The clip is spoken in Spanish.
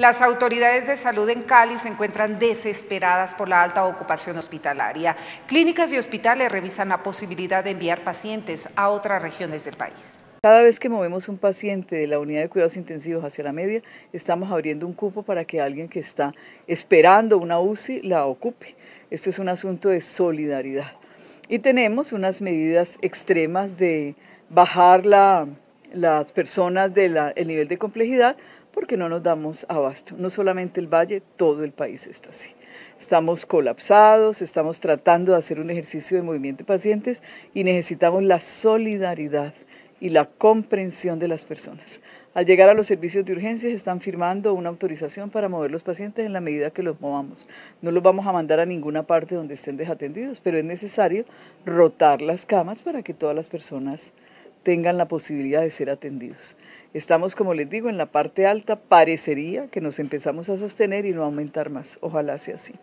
Las autoridades de salud en Cali se encuentran desesperadas por la alta ocupación hospitalaria. Clínicas y hospitales revisan la posibilidad de enviar pacientes a otras regiones del país. Cada vez que movemos un paciente de la unidad de cuidados intensivos hacia la media, estamos abriendo un cupo para que alguien que está esperando una UCI la ocupe. Esto es un asunto de solidaridad. Y tenemos unas medidas extremas de bajar las personas del nivel de complejidad porque no nos damos abasto. No solamente el valle, todo el país está así. Estamos colapsados, estamos tratando de hacer un ejercicio de movimiento de pacientes y necesitamos la solidaridad y la comprensión de las personas. Al llegar a los servicios de urgencias están firmando una autorización para mover los pacientes en la medida que los movamos. No los vamos a mandar a ninguna parte donde estén desatendidos, pero es necesario rotar las camas para que todas las personas tengan la posibilidad de ser atendidos. Estamos, como les digo, en la parte alta, parecería que nos empezamos a sostener y no aumentar más. Ojalá sea así.